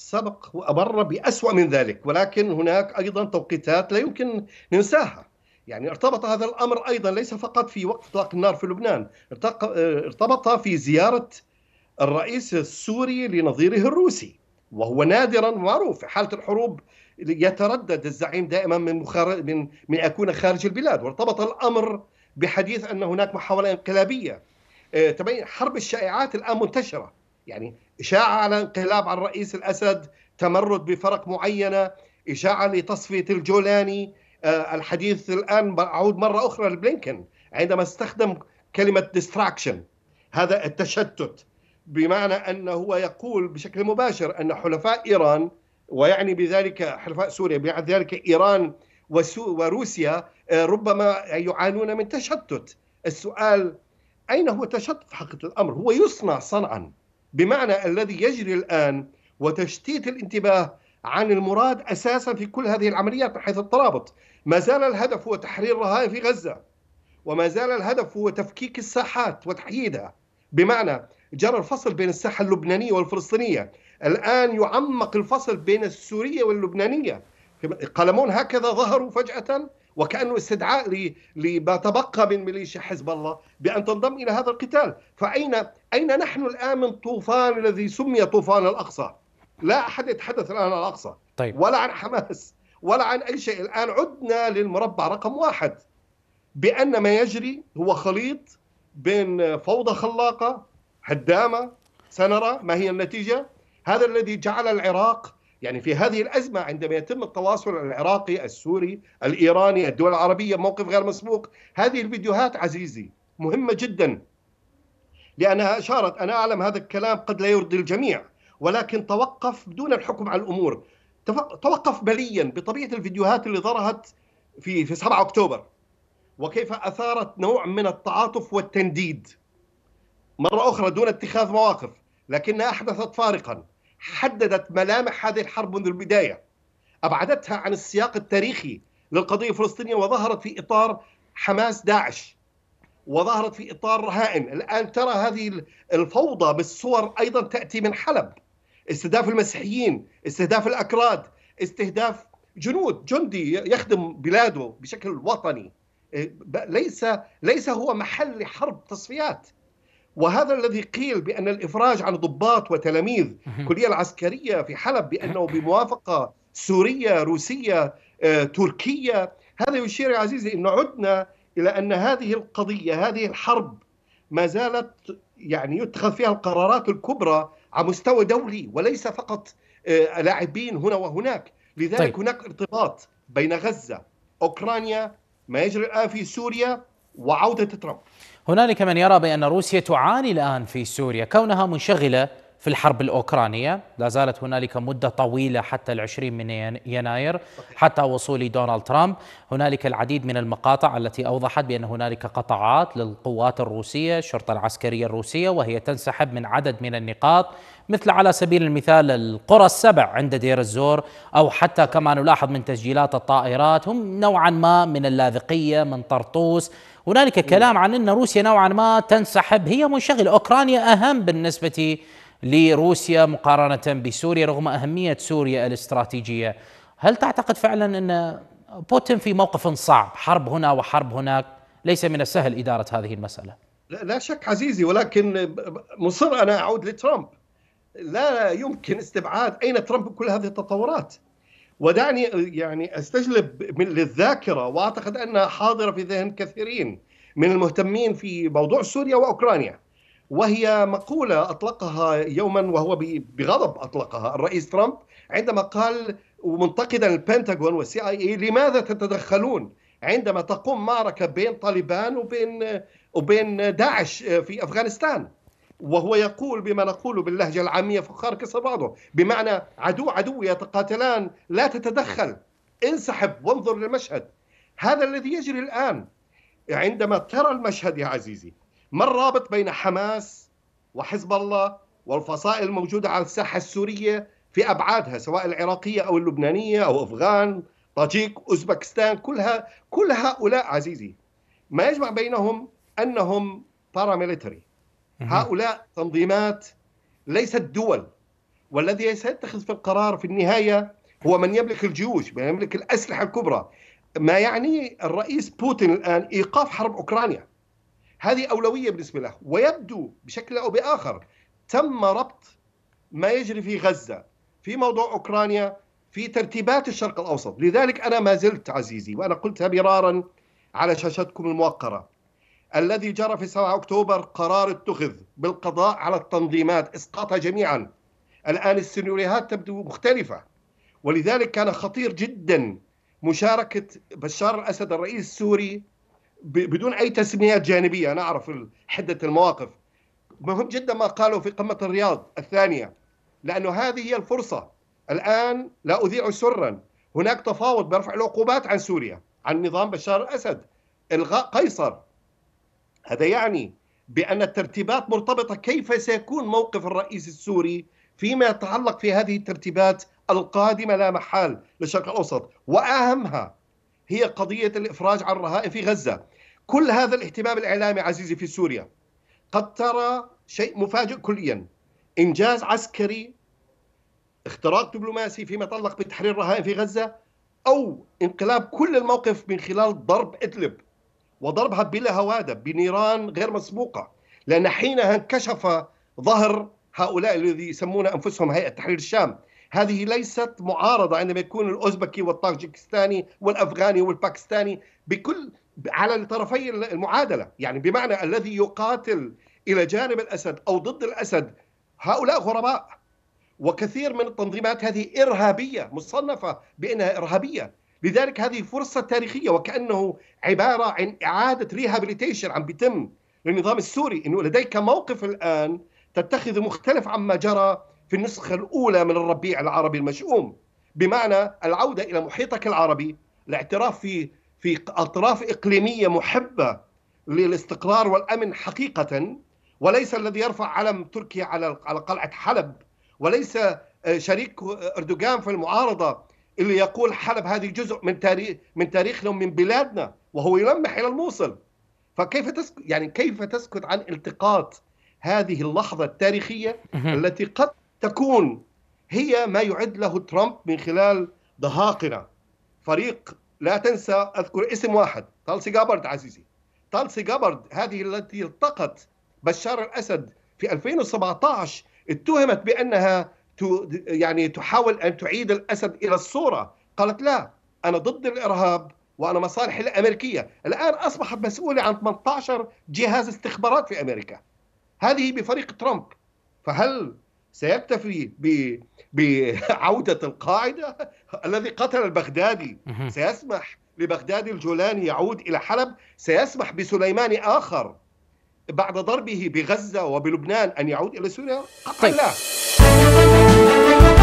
سبق وأبر بأسوأ من ذلك ولكن هناك أيضا توقيتات لا يمكن ننساها يعني ارتبط هذا الأمر أيضا ليس فقط في وقت إطلاق النار في لبنان ارتبط في زيارة الرئيس السوري لنظيره الروسي وهو نادرا معروف في حالة الحروب يتردد الزعيم دائما من من من اكون خارج البلاد وارتبط الامر بحديث ان هناك محاوله انقلابيه آه، تبين حرب الشائعات الان منتشره يعني إشاعة على انقلاب على الرئيس الأسد تمرد بفرق معينة إشاعة لتصفية الجولاني آه، الحديث الآن أعود مرة أخرى لبلينكن عندما استخدم كلمة ديستراكشن هذا التشتت بمعنى أنه هو يقول بشكل مباشر أن حلفاء إيران ويعني بذلك حلفاء سوريا بيعني ذلك إيران وروسيا آه، ربما يعانون من تشتت السؤال أين هو التشتت في حقيقة الأمر هو يصنع صنعا بمعنى الذي يجري الآن وتشتيت الانتباه عن المراد أساسا في كل هذه العمليات من حيث الترابط ما زال الهدف هو تحرير الرهائن في غزة وما زال الهدف هو تفكيك الساحات وتحييدها بمعنى جرى الفصل بين الساحة اللبنانية والفلسطينية الآن يعمق الفصل بين السورية واللبنانية قلمون هكذا ظهروا فجأة وكأنه استدعاء لما تبقى من ميليشيا حزب الله بأن تنضم إلى هذا القتال فأين أين نحن الآن من طوفان الذي سمي طوفان الأقصى لا أحد يتحدث الآن عن الأقصى طيب. ولا عن حماس ولا عن أي شيء الآن عدنا للمربع رقم واحد بأن ما يجري هو خليط بين فوضى خلاقة هدامة سنرى ما هي النتيجة هذا الذي جعل العراق يعني في هذه الأزمة عندما يتم التواصل العراقي السوري الإيراني الدول العربية موقف غير مسبوق هذه الفيديوهات عزيزي مهمة جدا لأنها أشارت أنا أعلم هذا الكلام قد لا يرضي الجميع ولكن توقف دون الحكم على الأمور توقف بليا بطبيعة الفيديوهات اللي ظهرت في في 7 أكتوبر وكيف أثارت نوع من التعاطف والتنديد مرة أخرى دون اتخاذ مواقف لكنها أحدثت فارقا حددت ملامح هذه الحرب منذ البدايه ابعدتها عن السياق التاريخي للقضيه الفلسطينيه وظهرت في اطار حماس داعش وظهرت في اطار رهائن الان ترى هذه الفوضى بالصور ايضا تاتي من حلب استهداف المسيحيين استهداف الاكراد استهداف جنود جندي يخدم بلاده بشكل وطني إيه، ليس ليس هو محل حرب تصفيات وهذا الذي قيل بأن الإفراج عن ضباط وتلاميذ الكلية العسكرية في حلب بأنه بموافقة سورية روسية آه، تركية هذا يشير يا عزيزي أنه عدنا إلى أن هذه القضية هذه الحرب ما زالت يعني يتخذ فيها القرارات الكبرى على مستوى دولي وليس فقط آه، لاعبين هنا وهناك لذلك طيب. هناك ارتباط بين غزة أوكرانيا ما يجري الآن في سوريا وعودة ترامب هنالك من يرى بأن روسيا تعاني الآن في سوريا كونها منشغلة في الحرب الأوكرانية لا زالت هنالك مدة طويلة حتى العشرين من يناير حتى وصول دونالد ترامب هنالك العديد من المقاطع التي أوضحت بأن هنالك قطعات للقوات الروسية الشرطة العسكرية الروسية وهي تنسحب من عدد من النقاط مثل على سبيل المثال القرى السبع عند دير الزور أو حتى كما نلاحظ من تسجيلات الطائرات هم نوعا ما من اللاذقية من طرطوس هنالك كلام عن أن روسيا نوعا ما تنسحب هي منشغلة أوكرانيا أهم بالنسبة لروسيا مقارنة بسوريا رغم أهمية سوريا الاستراتيجية هل تعتقد فعلا أن بوتين في موقف صعب حرب هنا وحرب هناك ليس من السهل إدارة هذه المسألة لا, لا شك عزيزي ولكن مصر أنا أعود لترامب لا يمكن استبعاد أين ترامب كل هذه التطورات ودعني يعني استجلب من للذاكره واعتقد انها حاضره في ذهن كثيرين من المهتمين في موضوع سوريا واوكرانيا وهي مقوله اطلقها يوما وهو بغضب اطلقها الرئيس ترامب عندما قال ومنتقدا البنتاغون والسي اي اي لماذا تتدخلون عندما تقوم معركه بين طالبان وبين وبين داعش في افغانستان وهو يقول بما نقول باللهجة العامية فخار كسر بعضه بمعنى عدو عدو يتقاتلان لا تتدخل انسحب وانظر للمشهد هذا الذي يجري الآن عندما ترى المشهد يا عزيزي ما الرابط بين حماس وحزب الله والفصائل الموجودة على الساحة السورية في أبعادها سواء العراقية أو اللبنانية أو أفغان طاجيك أوزبكستان كلها كل هؤلاء عزيزي ما يجمع بينهم أنهم باراميليتري هؤلاء تنظيمات ليست دول والذي سيتخذ في القرار في النهاية هو من يملك الجيوش من يملك الأسلحة الكبرى ما يعني الرئيس بوتين الآن إيقاف حرب أوكرانيا هذه أولوية بالنسبة له ويبدو بشكل أو بآخر تم ربط ما يجري في غزة في موضوع أوكرانيا في ترتيبات الشرق الأوسط لذلك أنا ما زلت عزيزي وأنا قلتها مرارا على شاشتكم الموقرة الذي جرى في 7 أكتوبر قرار اتخذ بالقضاء على التنظيمات إسقاطها جميعا الآن السيناريوهات تبدو مختلفة ولذلك كان خطير جدا مشاركة بشار الأسد الرئيس السوري بدون أي تسميات جانبية أنا أعرف حدة المواقف مهم جدا ما قالوا في قمة الرياض الثانية لأنه هذه هي الفرصة الآن لا أذيع سرا هناك تفاوض برفع العقوبات عن سوريا عن نظام بشار الأسد إلغاء قيصر هذا يعني بأن الترتيبات مرتبطة كيف سيكون موقف الرئيس السوري فيما يتعلق في هذه الترتيبات القادمة لا محال للشرق الأوسط وأهمها هي قضية الإفراج عن الرهائن في غزة كل هذا الاهتمام الإعلامي عزيزي في سوريا قد ترى شيء مفاجئ كليا إنجاز عسكري اختراق دبلوماسي فيما يتعلق بتحرير الرهائن في غزة أو انقلاب كل الموقف من خلال ضرب إدلب وضربها بلا هواده بنيران غير مسبوقه لان حينها انكشف ظهر هؤلاء الذي يسمون انفسهم هيئه تحرير الشام هذه ليست معارضه عندما يكون الاوزبكي والطاجكستاني والافغاني والباكستاني بكل على الطرفي المعادله يعني بمعنى الذي يقاتل الى جانب الاسد او ضد الاسد هؤلاء غرباء وكثير من التنظيمات هذه ارهابيه مصنفه بانها ارهابيه لذلك هذه فرصة تاريخية وكأنه عبارة عن إعادة ريهابيليتيشن عم بيتم للنظام السوري أنه لديك موقف الآن تتخذ مختلف عما جرى في النسخة الأولى من الربيع العربي المشؤوم بمعنى العودة إلى محيطك العربي الاعتراف في في أطراف إقليمية محبة للاستقرار والأمن حقيقة وليس الذي يرفع علم تركيا على على قلعة حلب وليس آه، شريك آه، أردوغان في المعارضة اللي يقول حلب هذه جزء من تاريخ من تاريخنا ومن بلادنا وهو يلمح الى الموصل فكيف تسكت يعني كيف تسكت عن التقاط هذه اللحظه التاريخيه التي قد تكون هي ما يعد له ترامب من خلال ضهاقنا فريق لا تنسى اذكر اسم واحد تالسي جابرد عزيزي تالسي جابرد هذه التي التقت بشار الاسد في 2017 اتهمت بانها يعني تحاول أن تعيد الأسد إلى الصورة قالت لا أنا ضد الإرهاب وأنا مصالحي الأمريكية الآن أصبحت مسؤولة عن 18 جهاز استخبارات في أمريكا هذه بفريق ترامب فهل سيكتفي ب... بعودة القاعدة الذي قتل البغدادي سيسمح لبغدادي الجولاني يعود إلى حلب سيسمح بسليماني آخر بعد ضربه بغزة وبلبنان أن يعود إلى سوريا قطعا طيب. لا you.